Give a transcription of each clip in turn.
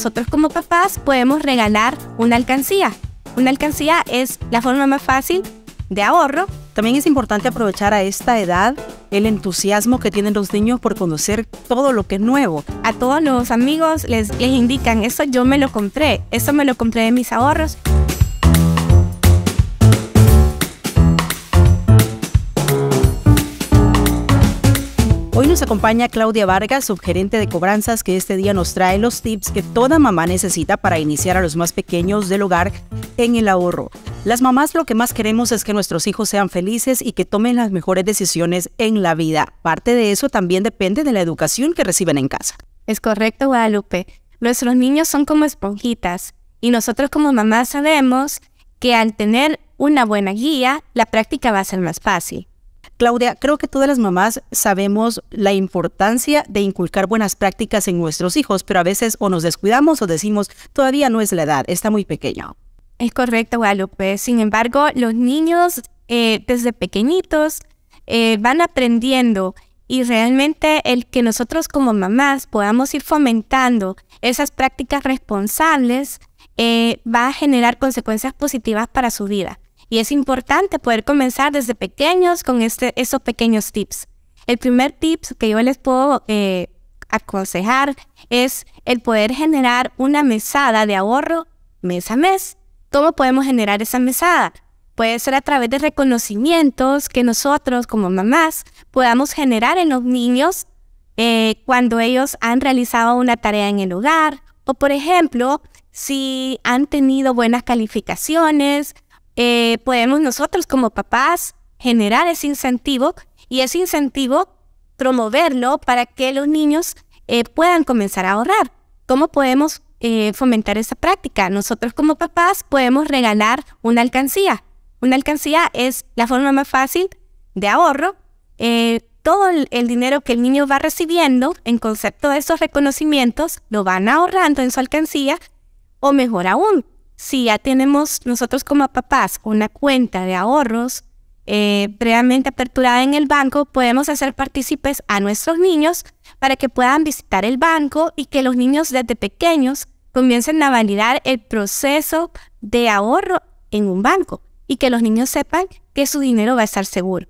nosotros como papás podemos regalar una alcancía. Una alcancía es la forma más fácil de ahorro. También es importante aprovechar a esta edad el entusiasmo que tienen los niños por conocer todo lo que es nuevo. A todos los amigos les, les indican, eso yo me lo compré, eso me lo compré de mis ahorros. nos acompaña Claudia Vargas, subgerente de cobranzas, que este día nos trae los tips que toda mamá necesita para iniciar a los más pequeños del hogar en el ahorro. Las mamás lo que más queremos es que nuestros hijos sean felices y que tomen las mejores decisiones en la vida. Parte de eso también depende de la educación que reciben en casa. Es correcto, Guadalupe. Nuestros niños son como esponjitas y nosotros como mamás sabemos que al tener una buena guía, la práctica va a ser más fácil. Claudia, creo que todas las mamás sabemos la importancia de inculcar buenas prácticas en nuestros hijos, pero a veces o nos descuidamos o decimos, todavía no es la edad, está muy pequeño. Es correcto, Guadalupe. Sin embargo, los niños eh, desde pequeñitos eh, van aprendiendo y realmente el que nosotros como mamás podamos ir fomentando esas prácticas responsables eh, va a generar consecuencias positivas para su vida. Y es importante poder comenzar desde pequeños con este, esos pequeños tips. El primer tip que yo les puedo eh, aconsejar es el poder generar una mesada de ahorro mes a mes. ¿Cómo podemos generar esa mesada? Puede ser a través de reconocimientos que nosotros como mamás podamos generar en los niños eh, cuando ellos han realizado una tarea en el hogar o por ejemplo si han tenido buenas calificaciones, eh, podemos nosotros como papás generar ese incentivo y ese incentivo promoverlo para que los niños eh, puedan comenzar a ahorrar. ¿Cómo podemos eh, fomentar esa práctica? Nosotros como papás podemos regalar una alcancía. Una alcancía es la forma más fácil de ahorro. todo el, el, dinero que el niño va recibiendo en concepto de esos reconocimientos lo van ahorrando en su alcancía o mejor aún, si ya tenemos nosotros como papás una cuenta de ahorros eh, previamente aperturada en el banco, podemos hacer partícipes a nuestros niños para que puedan visitar el banco y que los niños desde pequeños comiencen a validar el proceso de ahorro en un banco y que los niños sepan que su dinero va a estar seguro.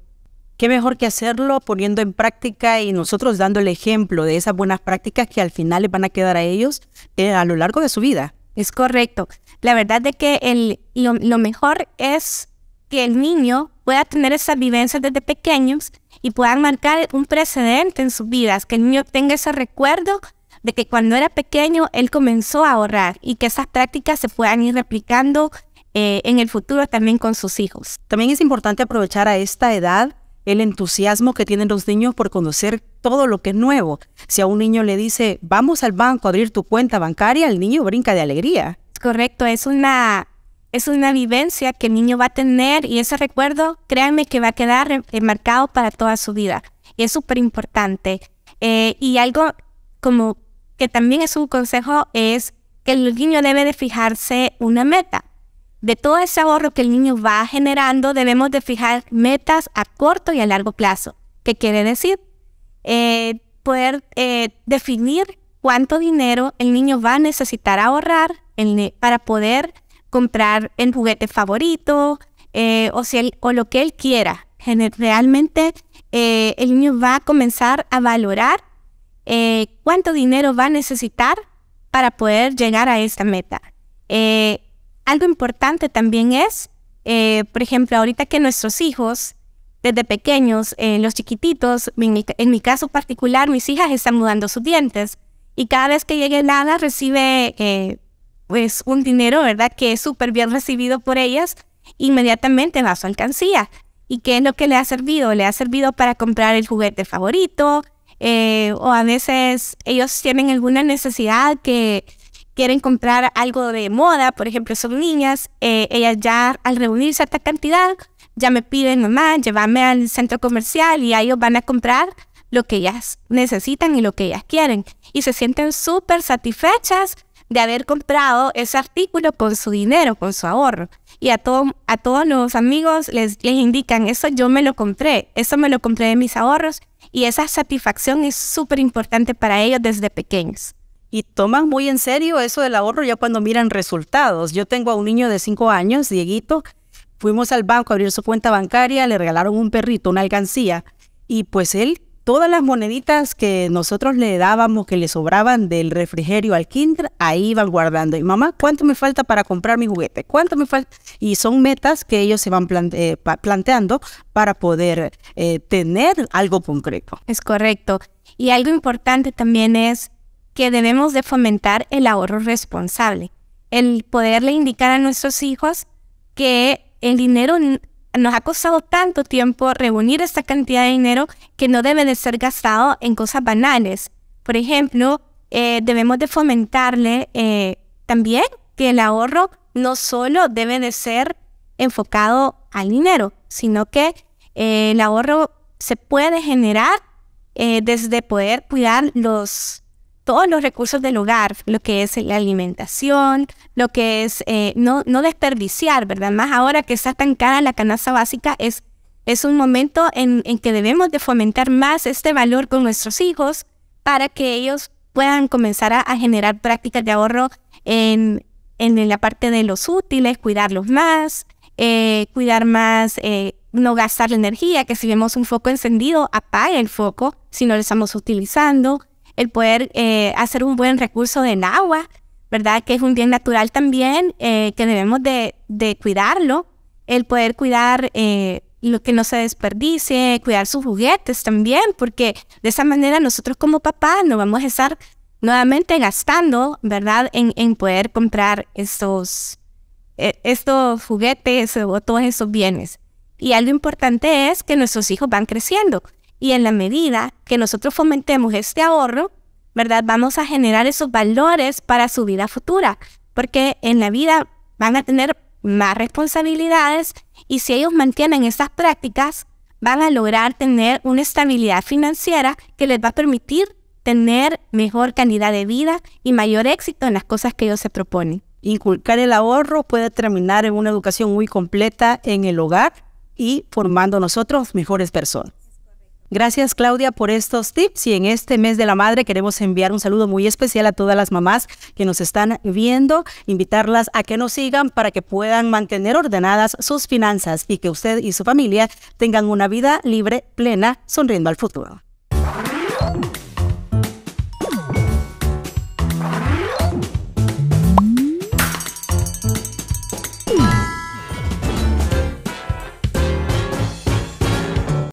Qué mejor que hacerlo poniendo en práctica y nosotros dando el ejemplo de esas buenas prácticas que al final les van a quedar a ellos eh, a lo largo de su vida. Es correcto. La verdad de que el, lo, mejor es que el niño pueda tener esas vivencias desde pequeños y puedan marcar un precedente en sus vidas, que el niño tenga ese recuerdo de que cuando era pequeño él comenzó a ahorrar y que esas prácticas se puedan ir replicando eh, en el futuro también con sus hijos. También es importante aprovechar a esta edad el entusiasmo que tienen los niños por conocer todo lo que es nuevo. Si a un niño le dice, vamos al banco a abrir tu cuenta bancaria, el niño brinca de alegría. Correcto, es una, es una vivencia que el niño va a tener y ese recuerdo, créanme que va a quedar eh, marcado para toda su vida. es súper importante. Eh, y algo como que también es un consejo es que el niño debe de fijarse una meta de todo ese ahorro que el niño va generando, debemos de fijar metas a corto y a largo plazo. ¿Qué quiere decir? Eh, poder eh, definir cuánto dinero el niño va a necesitar ahorrar para poder comprar el juguete favorito eh, o, lo que él quiera. Realmente el niño va a comenzar a valorar cuánto dinero va a necesitar para poder llegar a esta meta. Algo importante también es, eh, por ejemplo, ahorita que nuestros hijos, desde pequeños, eh, los chiquititos, en mi, caso particular, mis hijas están mudando sus dientes y cada vez que llegue nada recibe eh, pues un dinero, ¿verdad? Que es súper bien recibido por ellas, inmediatamente va a su alcancía. ¿Y qué es lo que le ha servido? Le ha servido para comprar el juguete favorito, o a veces ellos tienen alguna necesidad que quieren comprar algo de moda, por ejemplo, son niñas, eh, ellas ya al a esta cantidad, ya me piden, mamá, llévame al centro comercial y ellos van a comprar lo que ellas necesitan y lo que ellas quieren. Y se sienten súper satisfechas de haber comprado ese artículo con su dinero, con su ahorro. Y a, a todos los amigos les, les indican, eso yo me lo compré, eso me lo compré de mis ahorros. Y esa satisfacción es súper importante para ellos desde pequeños y toman muy en serio eso del ahorro ya cuando miran resultados. Yo tengo a un niño de cinco años, Dieguito, fuimos al banco a abrir su cuenta bancaria, le regalaron un perrito, una alcancía, y pues él, todas las moneditas que nosotros le dábamos, que le sobraban del refrigerio al kinder, ahí iban guardando. Y mamá, ¿cuánto me falta para comprar mi juguete? ¿Cuánto me falta? Y son metas que ellos se van eh, planteando para poder eh, tener algo concreto. Es correcto. Y algo importante también es que debemos de fomentar el ahorro responsable, el poderle indicar a nuestros hijos que el dinero nos ha costado tanto tiempo reunir esta cantidad de dinero que no debe de ser gastado en cosas banales. Por ejemplo, eh, debemos de fomentarle eh, también que el ahorro no solo debe de ser enfocado al dinero, sino que eh, el ahorro se puede generar desde poder cuidar los todos los recursos del hogar, lo que es la alimentación, lo que es eh, no, no desperdiciar, ¿verdad? Más ahora que está tan cara la canasta básica, es, es un momento en, en que debemos de fomentar más este valor con nuestros hijos para que ellos puedan comenzar a, generar prácticas de ahorro en, en, la parte de los útiles, cuidarlos más, eh, cuidar más... Eh, no gastar la energía, que si vemos un foco encendido, apague el foco si no lo estamos utilizando, el poder eh, hacer un buen recurso del agua, ¿verdad? Que es un bien natural también, eh, que debemos de, cuidarlo, el poder cuidar eh, lo que no se desperdicie, cuidar sus juguetes también, porque de esa manera nosotros como papás no vamos a estar nuevamente gastando, ¿verdad? En, poder comprar estos, e, estos juguetes o todos esos bienes. Y algo importante es que nuestros hijos van creciendo. Y en la medida que nosotros fomentemos este ahorro, ¿verdad? Vamos a generar esos valores para su vida futura, porque en la vida van a tener más responsabilidades y si ellos mantienen esas prácticas, van a lograr tener una estabilidad financiera que les va a permitir tener mejor calidad de vida y mayor éxito en las cosas que ellos se proponen. Inculcar el ahorro puede terminar en una educación muy completa en el hogar y formando nosotros mejores personas. Gracias Claudia por estos tips y en este mes de la madre queremos enviar un saludo muy especial a todas las mamás que nos están viendo, invitarlas a que nos sigan para que puedan mantener ordenadas sus finanzas y que usted y su familia tengan una vida libre, plena, sonriendo al futuro.